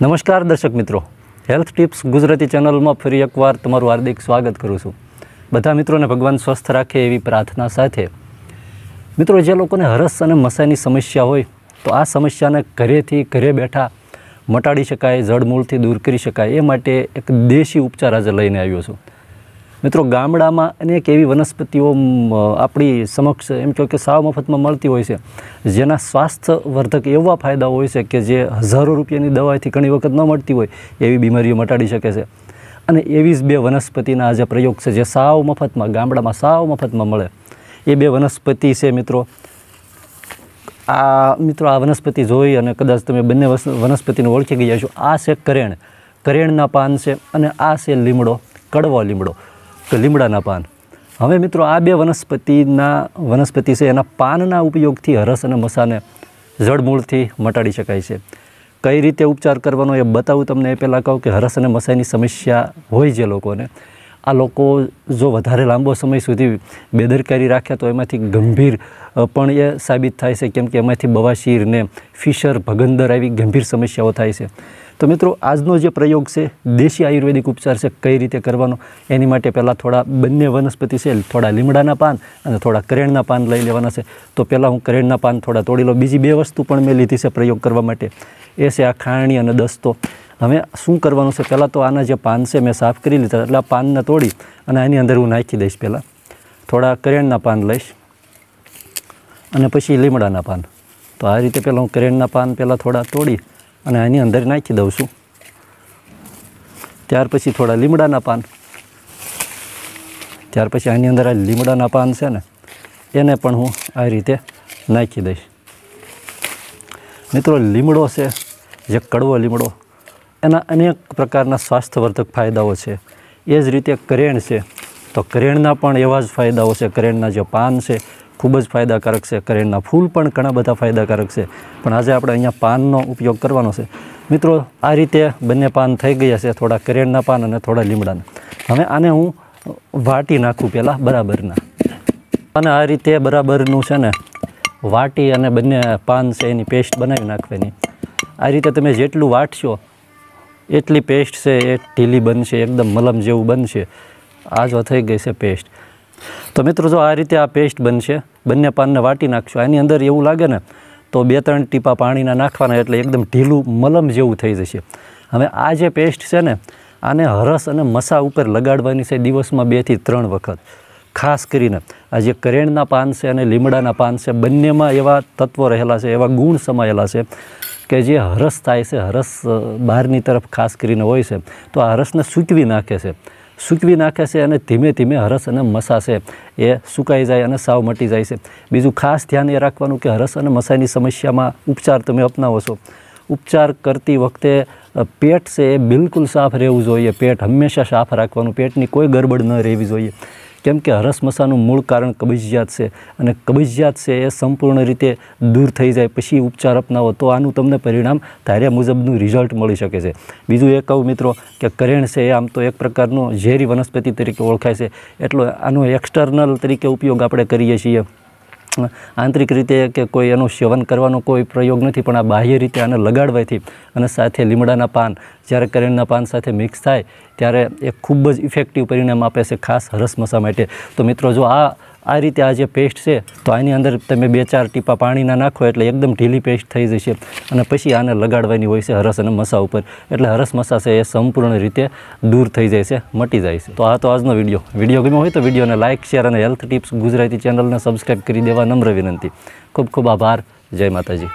नमस्कार दर्शक मित्रों हेल्थ टिप्स गुजराती चैनल માં ફરી એકવાર તમારું હાર્દિક સ્વાગત કરું છું બધા મિત્રોને ભગવાન સ્વસ્થ રાખે એવી પ્રાર્થના સાથે મિત્રો જે લોકોને હરસ અને મસાની સમસ્યા હોય તો આ સમસ્યાને ઘરેથી ઘરે બેઠા મટાડી શકાય જડ મૂળથી દૂર કરી શકાય એ માટે એક દેશી ઉપચાર આજે લઈને આવ્યો છું મિત્રો ગામડામાં અનેક એવી વનસ્પતિઓ આપણી સમક્ષ એમ કહો કે સાવ મફતમાં મળતી હોય છે જેના સ્વાસ્થ્યવર્ધક એવા ફાયદા હોય છે કે જે હજારો રૂપિયાની દવા થી ઘણી વખત ન મળતી હોય એવી બીમારીઓ મટાડી શકે છે અને આવી જ બે વનસ્પતિના આજે પ્રયોગ છે જે સાવ મફતમાં ગામડામાં સાવ મફતમાં મળે એ બે વનસ્પતિ છે મિત્રો આ મિત્રો આ વનસ્પતિ જોઈ અને કદાચ તમે બંને વનસ્પતિનો ઓળખી ગયા છો આ સેક કરેણ કરેણ ના પાન છે અને આ સે લીમડો કડવો લીમડો કે લીમડાના પાન હવે મિત્રો આ બે વનસ્પતિના વનસ્પતિ છે એના પાનના ઉપયોગથી હરસ અને મસાને જળમૂળથી મટાડી શકાય છે કઈ રીતે ઉપચાર કરવાનો એ બતાવું તમને એ પહેલાં કહું કે હરસ અને મસાઈની સમસ્યા હોય જે લોકોને આ લોકો જો વધારે લાંબો સમય સુધી બેદરકારી રાખ્યા તો એમાંથી ગંભીર પણ એ સાબિત થાય છે કેમ કે એમાંથી બવાશીર ફિશર ભગંદર આવી ગંભીર સમસ્યાઓ થાય છે તો મિત્રો આજનો જે પ્રયોગ છે દેશી આયુર્વેદિક ઉપચાર છે કઈ રીતે કરવાનો એની માટે પહેલા થોડા બન્ને વનસ્પતિ છે થોડા લીમડાના પાન અને થોડા કરેણના પાન લઈ લેવાના છે તો પહેલા હું કરેણના પાન થોડા તોડી લો બીજી બે વસ્તુ પણ મે લીધી છે પ્રયોગ કરવા માટે એ છે આ ખાણણી અને દસ્તો હવે શું કરવાનું છે પહેલા તો આના જે પાન છે મે સાફ કરી લીધા એટલે પાન ના તોડી અને આની અંદર હું નાખી દઈશ પહેલા થોડા કરેણના પાન લઈશ અને પછી લીમડાના પાન તો આ રીતે પહેલા હું કરેણના પાન પહેલા થોડા તોડી અને આની અંદર નાખી દઉં છું ત્યાર પછી થોડા લીમડાના પાન ત્યાર પછી આની અંદર લીમડાના પાન છે ને એને પણ હું આ રીતે નાખી દઈશ મિત્રો લીમડો છે જે કડવો લીમડો એના અન્યાક પ્રકારના સ્વાસ્થ્યવર્ધક ફાયદાઓ છે એ જ રીતે કરેણ છે તો કરેણના પણ એવા જ ફાયદાઓ છે કરેણના જે પાન છે ખૂબ જ ફાયદાકારક છે કરેણના ફૂલ પણ ઘણા બધા ફાયદાકારક છે પણ આજે આપણે અહીંયા પાનનો ઉપયોગ કરવાનો છે મિત્રો આ રીતે બંને પાન થઈ ગયા છે થોડા કરેણના પાન અને થોડા લીમડાના હવે આને હું વાટી નાખું પહેલાં બરાબરના અને આ રીતે બરાબરનું છે ને વાટી અને બંને પાન છે એની પેસ્ટ બનાવી નાખવાની આ રીતે તમે જેટલું વાટશો એટલી પેસ્ટ છે એ ઢીલી બનશે એકદમ મલમ જેવું બનશે આ જો થઈ ગઈ છે પેસ્ટ તો મિત્રો જો આ રીતે આ પેસ્ટ બનશે બંને પાનને વાટી નાખશો એની અંદર એવું લાગે ને તો બે ત્રણ ટીપા પાણીના નાખવાના એટલે એકદમ ઢીલું મલમ જેવું થઈ જશે હવે આ જે પેસ્ટ છે ને આને હરસ અને મસા ઉપર લગાડવાની છે દિવસમાં બેથી ત્રણ વખત ખાસ કરીને આ જે કરેણના પાન છે અને લીમડાના પાન છે બંનેમાં એવા તત્વો રહેલા છે એવા ગુણ સમાયેલા છે કે જે હરસ થાય છે હરસ બહારની તરફ ખાસ કરીને હોય છે તો આ હરસને સૂચવી નાખે છે સુકવી નાખ છે અને ધીમે ધીમે હરસ અને મસા છે એ સુકાઈ જાય અને સાવ મટી જાય છે બીજું ખાસ ધ્યાન એ રાખવાનું કે હરસ અને મસાની સમસ્યામાં ઉપચાર તમે અપનાવો છો ઉપચાર કરતી વખતે પેટ છે બિલકુલ સાફ રહેવું જોઈએ પેટ હંમેશા સાફ રાખવાનું પેટની કોઈ ગરબડ ન રહેવી જોઈએ કેમ કે હરસમસાનું મૂળ કારણ કબજિયાત છે અને કબજિયાત છે એ સંપૂર્ણ રીતે દૂર થઈ જાય પછી ઉપચાર અપનાવો તો આનું તમને પરિણામ ધાયર મુજબનું રિઝલ્ટ મળી શકે છે બીજું એક આવ મિત્રો કે કરેણ છે એ આમ તો એક પ્રકારનો ઝેરી વનસ્પતિ તરીકે ઓળખાય છે એટલો આનું એક્સટરનલ તરીકે ઉપયોગ આપણે કરી છે એમ આંતરિક રીતે કે કોઈ એનું સેવન કરવાનો કોઈ પ્રયોગ નથી પણ આ બાહ્ય રીતે આને લગાડવાથી અને સાથે લીમડાના પાન ચર્ક કરીને ના પાન સાથે મિક્સ થાય ત્યારે એક ખૂબ જ ઇફેક્ટિવ પરિણામ આપે છે ખાસ હરસમસા માટે તો મિત્રો જો આ આ રીતે આ જે પેસ્ટ છે તો આની અંદર તમે બે ચાર ટીપા પાણી નાખો એટલે એકદમ ઢીલી પેસ્ટ થઈ જશે અને પછી આને લગાડવાની હોય છે હરસ અને મસા ઉપર એટલે હરસમસા છે એ સંપૂર્ણ રીતે દૂર થઈ જશે મટી જશે તો આ તો આજનો વિડિયો વિડિયો ગમ્યો હોય તો વિડિયોને લાઈક શેર અને હેલ્થ ટિપ્સ ગુજરાતી ચેનલને સબસ્ક્રાઇબ કરી દેવા નમ્ર વિનંતી ખૂબ ખૂબ આભાર જય માતાજી